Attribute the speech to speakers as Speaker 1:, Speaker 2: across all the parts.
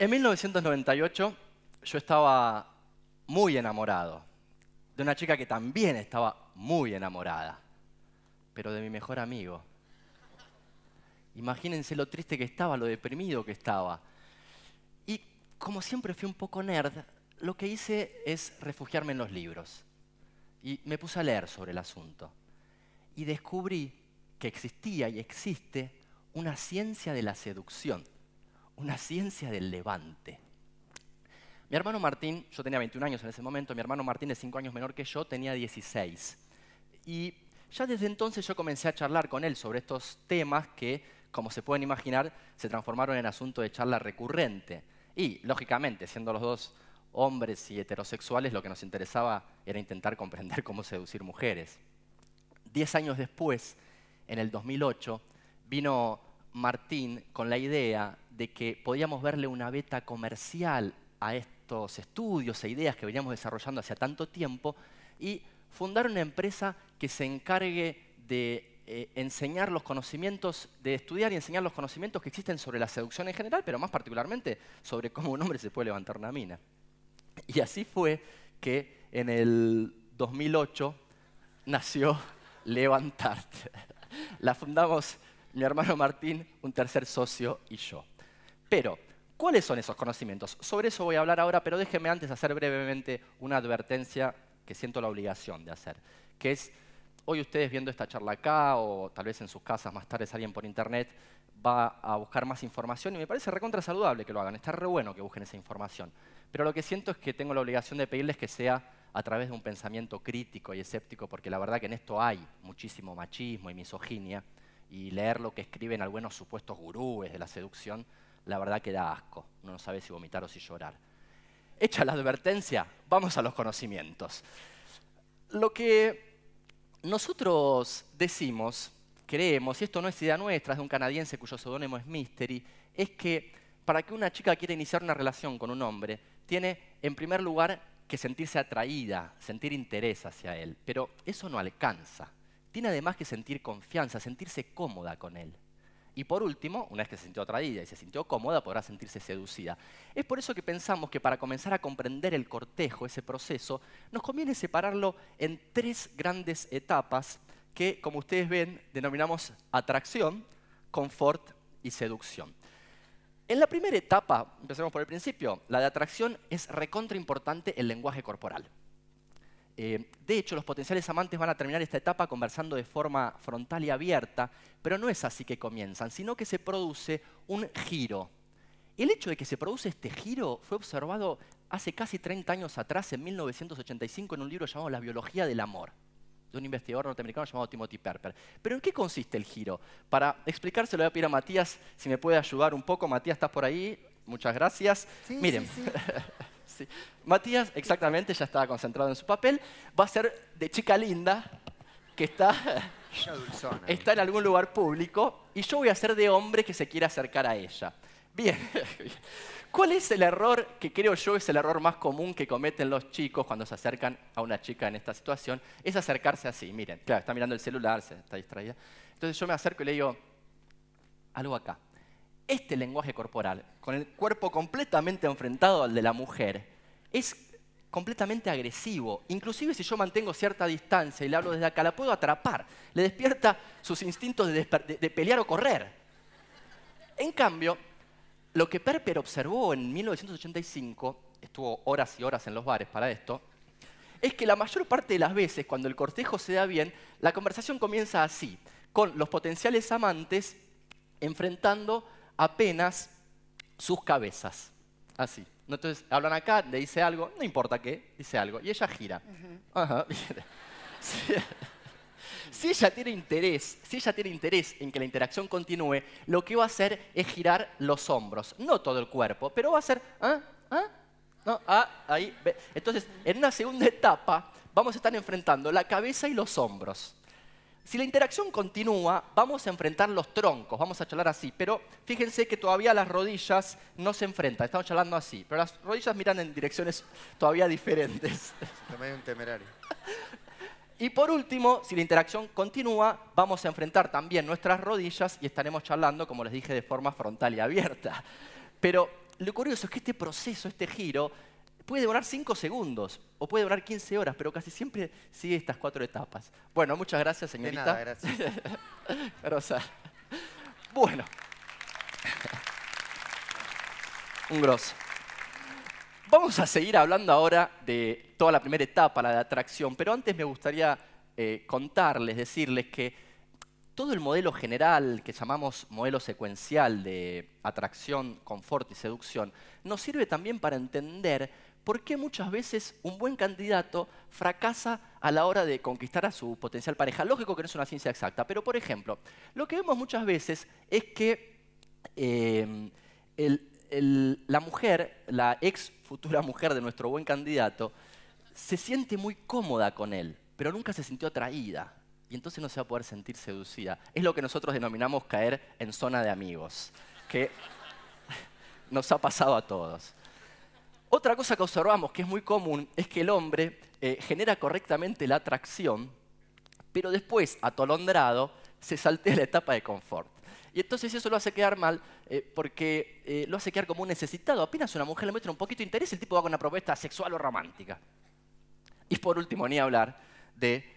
Speaker 1: En 1998 yo estaba muy enamorado de una chica que también estaba muy enamorada, pero de mi mejor amigo. Imagínense lo triste que estaba, lo deprimido que estaba. Y como siempre fui un poco nerd, lo que hice es refugiarme en los libros. Y me puse a leer sobre el asunto. Y descubrí que existía y existe una ciencia de la seducción una ciencia del levante. Mi hermano Martín, yo tenía 21 años en ese momento, mi hermano Martín es 5 años menor que yo, tenía 16. Y ya desde entonces yo comencé a charlar con él sobre estos temas que, como se pueden imaginar, se transformaron en asunto de charla recurrente. Y, lógicamente, siendo los dos hombres y heterosexuales, lo que nos interesaba era intentar comprender cómo seducir mujeres. Diez años después, en el 2008, vino Martín con la idea de que podíamos verle una beta comercial a estos estudios e ideas que veníamos desarrollando hacia tanto tiempo y fundar una empresa que se encargue de eh, enseñar los conocimientos, de estudiar y enseñar los conocimientos que existen sobre la seducción en general, pero más particularmente sobre cómo un hombre se puede levantar una mina. Y así fue que en el 2008 nació Levantarte. La fundamos mi hermano Martín, un tercer socio y yo. Pero, ¿cuáles son esos conocimientos? Sobre eso voy a hablar ahora, pero déjeme antes hacer brevemente una advertencia que siento la obligación de hacer, que es, hoy ustedes viendo esta charla acá, o tal vez en sus casas más tarde alguien por internet va a buscar más información, y me parece recontra saludable que lo hagan, está re bueno que busquen esa información. Pero lo que siento es que tengo la obligación de pedirles que sea a través de un pensamiento crítico y escéptico, porque la verdad que en esto hay muchísimo machismo y misoginia, y leer lo que escriben algunos supuestos gurúes de la seducción la verdad que da asco. Uno no sabe si vomitar o si llorar. Hecha la advertencia, vamos a los conocimientos. Lo que nosotros decimos, creemos, y esto no es idea nuestra, es de un canadiense cuyo seudónimo es Mystery, es que para que una chica quiera iniciar una relación con un hombre, tiene en primer lugar que sentirse atraída, sentir interés hacia él, pero eso no alcanza. Tiene además que sentir confianza, sentirse cómoda con él. Y por último, una vez que se sintió atraída y se sintió cómoda, podrá sentirse seducida. Es por eso que pensamos que para comenzar a comprender el cortejo, ese proceso, nos conviene separarlo en tres grandes etapas que, como ustedes ven, denominamos atracción, confort y seducción. En la primera etapa, empezamos por el principio, la de atracción es recontra importante el lenguaje corporal. Eh, de hecho, los potenciales amantes van a terminar esta etapa conversando de forma frontal y abierta, pero no es así que comienzan, sino que se produce un giro. El hecho de que se produce este giro fue observado hace casi 30 años atrás, en 1985, en un libro llamado La biología del amor, de un investigador norteamericano llamado Timothy Perper. ¿Pero en qué consiste el giro? Para explicárselo voy a pedir a Matías si me puede ayudar un poco. Matías, ¿estás por ahí? Muchas gracias. Sí, Miren. Matías, exactamente, ya estaba concentrado en su papel. Va a ser de chica linda, que está, en algún lugar público, y yo voy a ser de hombre que se quiere acercar a ella. Bien. ¿Cuál es el error que creo yo es el error más común que cometen los chicos cuando se acercan a una chica en esta situación? Es acercarse así. Miren, claro, está mirando el celular, está distraída. Entonces yo me acerco y le digo, algo acá este lenguaje corporal, con el cuerpo completamente enfrentado al de la mujer, es completamente agresivo. Inclusive si yo mantengo cierta distancia y le hablo desde acá, la puedo atrapar. Le despierta sus instintos de, pelear o correr. En cambio, lo que Perper observó en 1985, estuvo horas y horas en los bares para esto, es que la mayor parte de las veces cuando el cortejo se da bien, la conversación comienza así, con los potenciales amantes enfrentando apenas sus cabezas. Así. Entonces hablan acá, le dice algo, no importa qué, dice algo. Y ella gira. Ajá. Si ella tiene interés, si ella tiene interés en que la interacción continúe, lo que va a hacer es girar los hombros, no todo el cuerpo, pero va a hacer, ¿ah? ¿ah? ah, ahí. Entonces, en una segunda etapa vamos a estar enfrentando la cabeza y los hombros. Si la interacción continúa, vamos a enfrentar los troncos, vamos a charlar así, pero fíjense que todavía las rodillas no se enfrentan, estamos charlando así, pero las rodillas miran en direcciones todavía diferentes. También un temerario. Y por último, si la interacción continúa, vamos a enfrentar también nuestras rodillas y estaremos charlando, como les dije, de forma frontal y abierta. Pero lo curioso es que este proceso, este giro, puede durar cinco segundos o puede durar 15 horas, pero casi siempre sigue estas cuatro etapas. Bueno, muchas gracias, señorita. gracias. Rosa. Bueno. Un grosso. Vamos a seguir hablando ahora de toda la primera etapa, la de atracción, pero antes me gustaría eh, contarles, decirles que todo el modelo general que llamamos modelo secuencial de atracción, confort y seducción nos sirve también para entender por qué muchas veces un buen candidato fracasa a la hora de conquistar a su potencial pareja. Lógico que no es una ciencia exacta, pero por ejemplo, lo que vemos muchas veces es que em, la mujer, la ex futura mujer de nuestro buen candidato, se siente muy cómoda con él, pero nunca se sintió atraída. Y entonces no se va a poder sentir seducida. Es lo que nosotros denominamos caer en zona de amigos, que nos ha pasado a todos. Otra cosa que observamos que es muy común es que el hombre eh, genera correctamente la atracción, pero después, atolondrado, se saltea la etapa de confort. Y entonces eso lo hace quedar mal eh, porque eh, lo hace quedar como un necesitado. Apenas una mujer le muestra un poquito de interés, el tipo va con una propuesta sexual o romántica. Y por último, ni hablar de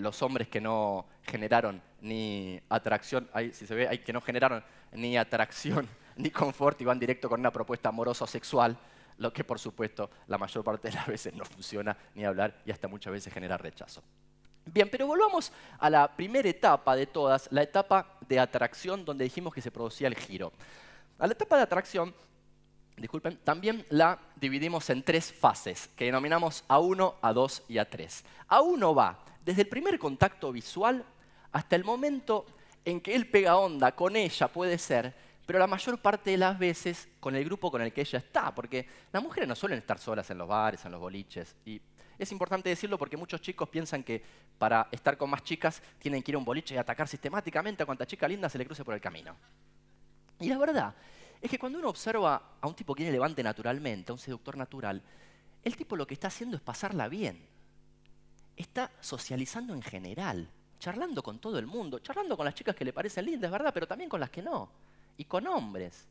Speaker 1: los hombres que no generaron ni atracción, ahí si se ve, hay que no generaron ni atracción ni confort y van directo con una propuesta amorosa o sexual lo que por supuesto la mayor parte de las veces no funciona ni hablar y hasta muchas veces genera rechazo. Bien, pero volvamos a la primera etapa de todas, la etapa de atracción donde dijimos que se producía el giro. A la etapa de atracción, disculpen, también la dividimos en tres fases que denominamos A1, A2 y A3. A1 va desde el primer contacto visual hasta el momento en que él pega onda con ella, puede ser, pero la mayor parte de las veces con el grupo con el que ella está, porque las mujeres no suelen estar solas en los bares, en los boliches, y es importante decirlo porque muchos chicos piensan que para estar con más chicas tienen que ir a un boliche y atacar sistemáticamente a cuanta chica linda se le cruce por el camino. Y la verdad es que cuando uno observa a un tipo que tiene levante naturalmente, a un seductor natural, el tipo lo que está haciendo es pasarla bien. Está socializando en general, charlando con todo el mundo, charlando con las chicas que le parecen lindas, ¿verdad? Pero también con las que no y con hombres.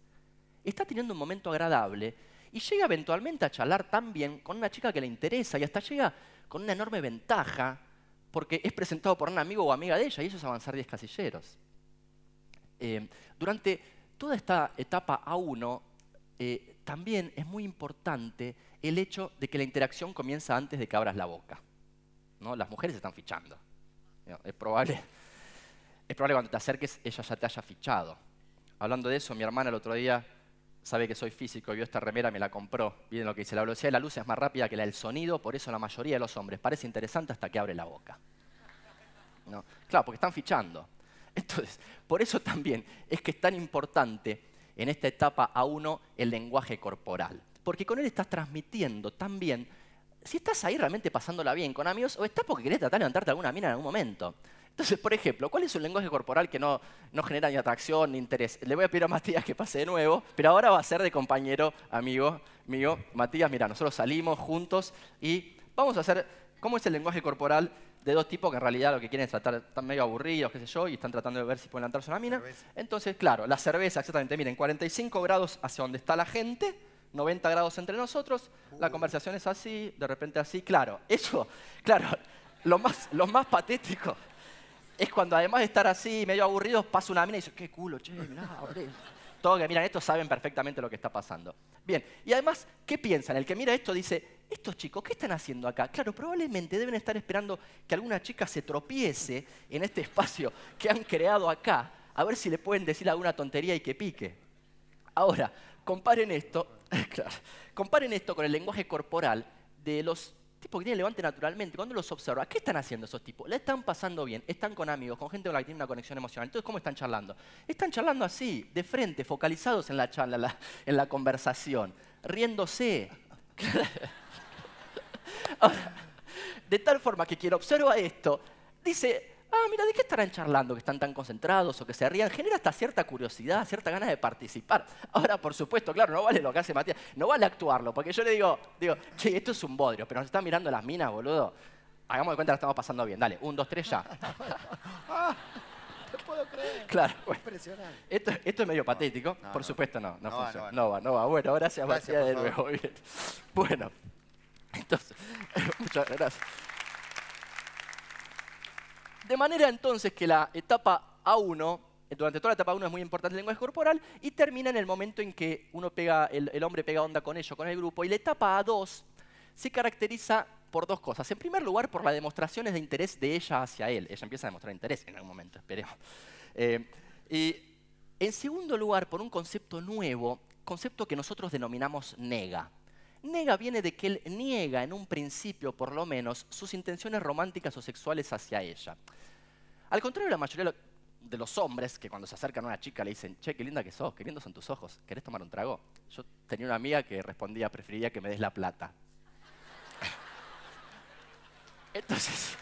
Speaker 1: Está teniendo un momento agradable y llega eventualmente a charlar también con una chica que le interesa y hasta llega con una enorme ventaja porque es presentado por un amigo o amiga de ella y eso es avanzar 10 casilleros. Eh, durante toda esta etapa A1 eh, también es muy importante el hecho de que la interacción comienza antes de que abras la boca. Las mujeres están fichando. Es probable, es probable cuando te acerques ella ya te haya fichado. Hablando de eso, mi hermana el otro día sabe que soy físico, y vio esta remera, me la compró. Miren lo que dice, la velocidad de la luz es más rápida que la del sonido, por eso la mayoría de los hombres parece interesante hasta que abre la boca. ¿No? Claro, porque están fichando. Entonces, por eso también es que es tan importante en esta etapa a uno el lenguaje corporal, porque con él estás transmitiendo también si estás ahí realmente pasándola bien con amigos o estás porque querés tratar de levantarte alguna mina en algún momento. Entonces, por ejemplo, ¿cuál es un lenguaje corporal que no, genera ni atracción ni interés? Le voy a pedir a Matías que pase de nuevo, pero ahora va a ser de compañero, amigo mío. Matías, mira, nosotros salimos juntos y vamos a hacer cómo es el lenguaje corporal de dos tipos que en realidad lo que quieren es tratar, están medio aburridos, qué sé yo, y están tratando de ver si pueden levantarse una mina. Entonces, claro, la cerveza, exactamente, miren, 45 grados hacia donde está la gente, 90 grados entre nosotros, la uh. conversación es así, de repente así, claro, eso, claro, lo más, lo más patético es cuando además de estar así, medio aburridos, pasa una mina y dice, qué culo, che, mirá, hombre. Todos que miran esto saben perfectamente lo que está pasando. Bien, y además, ¿qué piensan? El que mira esto dice, estos chicos, ¿qué están haciendo acá? Claro, probablemente deben estar esperando que alguna chica se tropiece en este espacio que han creado acá, a ver si le pueden decir alguna tontería y que pique. Ahora, comparen esto Comparen esto con el lenguaje corporal de los tipos que tienen levante naturalmente. Cuando los observa, ¿qué están haciendo esos tipos? le están pasando bien, están con amigos, con gente con la que tiene una conexión emocional. Entonces, ¿cómo están charlando? Están charlando así, de frente, focalizados en la charla, en la conversación, riéndose. de tal forma que quien observa esto, dice, ah, mira, ¿de qué estarán charlando que están tan concentrados o que se rían? Genera hasta cierta curiosidad, cierta ganas de participar. Ahora, por supuesto, claro, no vale lo que hace Matías, no vale actuarlo, porque yo le digo, digo, che, esto es un bodrio, pero nos están mirando las minas, boludo. Hagamos de cuenta que la estamos pasando bien. Dale, un, dos, tres, ya. No ah, puedo creer. Claro. Impresionante. Esto, es medio patético. por supuesto, no, no, Va, no va, no va. Bueno, gracias, Matías, de nuevo. Bueno, entonces, muchas gracias. De manera entonces que la etapa A1, eh, durante toda la etapa 1 es muy importante el lenguaje corporal y termina en el momento en que uno pega, el, hombre pega onda con ello, con el grupo. Y la etapa A2 se caracteriza por dos cosas. En primer lugar, por las demostraciones de interés de ella hacia él. Ella empieza a demostrar interés en algún momento, esperemos. Eh, y en segundo lugar, por un concepto nuevo, concepto que nosotros denominamos nega. Nega viene de que él niega en un principio, por lo menos, sus intenciones románticas o sexuales hacia ella. Al contrario la mayoría de los hombres que cuando se acercan a una chica le dicen, che, qué linda que sos, qué lindos son tus ojos, ¿querés tomar un trago? Yo tenía una amiga que respondía, preferiría que me des la plata. Entonces,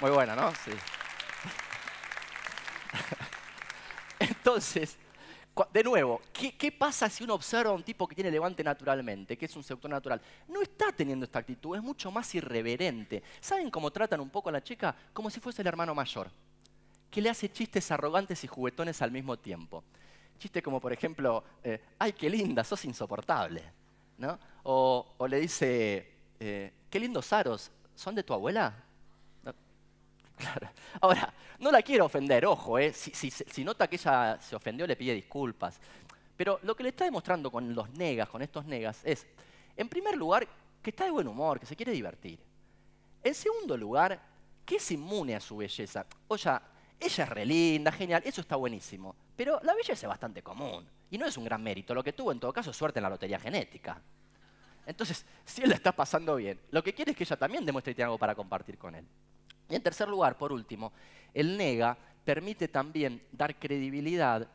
Speaker 1: muy buena, ¿no? Sí. Entonces, de nuevo, ¿qué, pasa si uno observa a un tipo que tiene levante naturalmente, que es un sector natural? No está teniendo esta actitud, es mucho más irreverente. ¿Saben cómo tratan un poco a la chica? Como si fuese el hermano mayor, que le hace chistes arrogantes y juguetones al mismo tiempo. Chistes como, por ejemplo, eh, ¡ay, qué linda, sos insoportable! O, le dice, eh, ¡qué lindos aros, son de tu abuela! Claro. Ahora, no la quiero ofender, ojo, eh. si, nota que ella se ofendió, le pide disculpas. Pero lo que le está demostrando con los negas, con estos negas, es, en primer lugar, que está de buen humor, que se quiere divertir. En segundo lugar, que es inmune a su belleza. Oye, ella es re linda, genial, eso está buenísimo. Pero la belleza es bastante común y no es un gran mérito. Lo que tuvo, en todo caso, es suerte en la lotería genética. Entonces, si él la está pasando bien, lo que quiere es que ella también demuestre que tiene algo para compartir con él. Y en tercer lugar, por último, el nega permite también dar credibilidad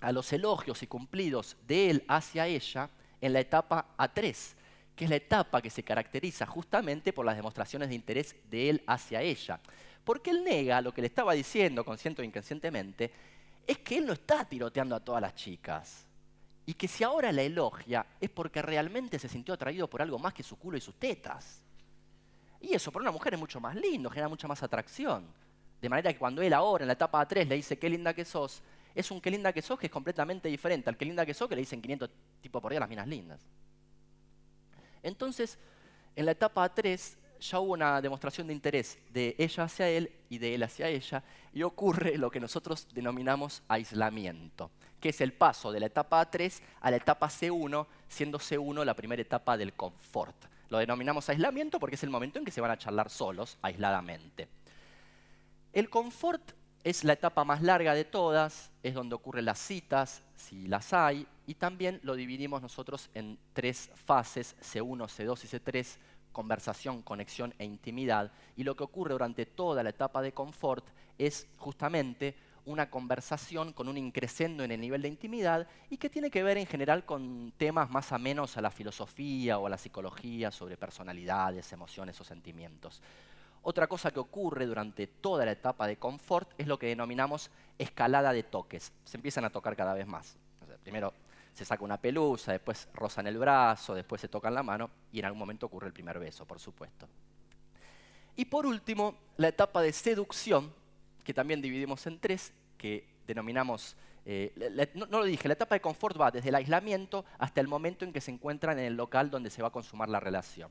Speaker 1: a los elogios y cumplidos de él hacia ella en la etapa A3, que es la etapa que se caracteriza justamente por las demostraciones de interés de él hacia ella. Porque él nega lo que le estaba diciendo, consciente o inconscientemente, es que él no está tiroteando a todas las chicas. Y que si ahora la elogia es porque realmente se sintió atraído por algo más que su culo y sus tetas. Y eso para una mujer es mucho más lindo, genera mucha más atracción. De manera que cuando él ahora en la etapa 3 le dice qué linda que sos, es un qué linda que sos que es completamente diferente al qué linda que sos que le dicen 500 tipos por día las minas lindas. Entonces, en la etapa 3 ya hubo una demostración de interés de ella hacia él y de él hacia ella, y ocurre lo que nosotros denominamos aislamiento, que es el paso de la etapa 3 a la etapa C1, siendo C1 la primera etapa del confort lo denominamos aislamiento porque es el momento en que se van a charlar solos, aisladamente. El confort es la etapa más larga de todas, es donde ocurren las citas, si las hay, y también lo dividimos nosotros en tres fases, C1, C2 y C3, conversación, conexión e intimidad. Y lo que ocurre durante toda la etapa de confort es justamente una conversación con un increscendo en el nivel de intimidad y que tiene que ver en general con temas más menos a la filosofía o a la psicología sobre personalidades, emociones o sentimientos. Otra cosa que ocurre durante toda la etapa de confort es lo que denominamos escalada de toques. Se empiezan a tocar cada vez más. primero se saca una pelusa, después rozan el brazo, después se tocan la mano y en algún momento ocurre el primer beso, por supuesto. Y por último, la etapa de seducción que también dividimos en tres, que denominamos, eh, no, lo dije, la etapa de confort va desde el aislamiento hasta el momento en que se encuentran en el local donde se va a consumar la relación.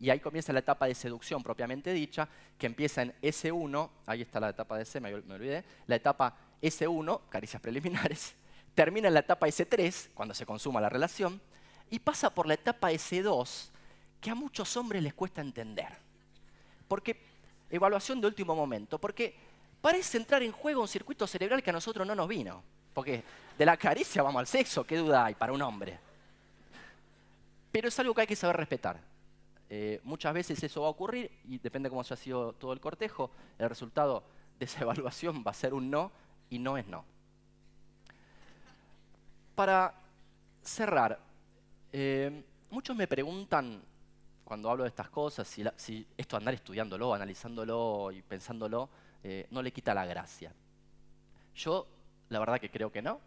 Speaker 1: Y ahí comienza la etapa de seducción propiamente dicha, que empieza en S1, ahí está la etapa de C, me olvidé, la etapa S1, caricias preliminares, termina en la etapa S3, cuando se consuma la relación, y pasa por la etapa S2, que a muchos hombres les cuesta entender. Porque, evaluación de último momento, porque parece entrar en juego un circuito cerebral que a nosotros no nos vino. Porque de la caricia vamos al sexo, qué duda hay para un hombre. Pero es algo que hay que saber respetar. Eh, muchas veces eso va a ocurrir y depende de cómo ha sido todo el cortejo, el resultado de esa evaluación va a ser un no y no es no. Para cerrar, eh, muchos me preguntan cuando hablo de estas cosas, si, si esto andar estudiándolo, analizándolo y pensándolo, eh, no le quita la gracia. Yo, la verdad que creo que no.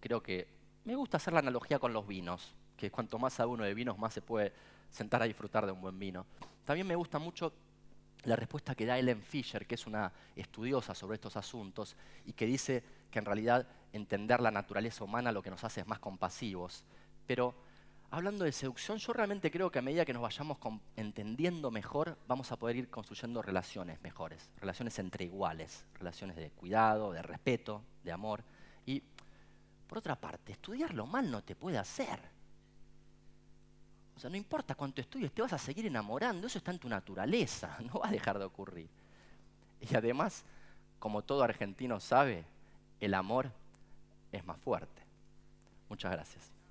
Speaker 1: Creo que me gusta hacer la analogía con los vinos, que cuanto más sabe uno de vinos, más se puede sentar a disfrutar de un buen vino. También me gusta mucho la respuesta que da Ellen Fisher, que es una estudiosa sobre estos asuntos, y que dice que en realidad entender la naturaleza humana lo que nos hace es más compasivos. Pero hablando de seducción, yo realmente creo que a medida que nos vayamos entendiendo mejor, vamos a poder ir construyendo relaciones mejores, relaciones entre iguales, relaciones de cuidado, de respeto, de amor. Y, por otra parte, estudiar lo mal no te puede hacer. O sea, no importa cuánto estudies, te vas a seguir enamorando, eso está en tu naturaleza, no va a dejar de ocurrir. Y además, como todo argentino sabe, el amor es más fuerte. Muchas gracias.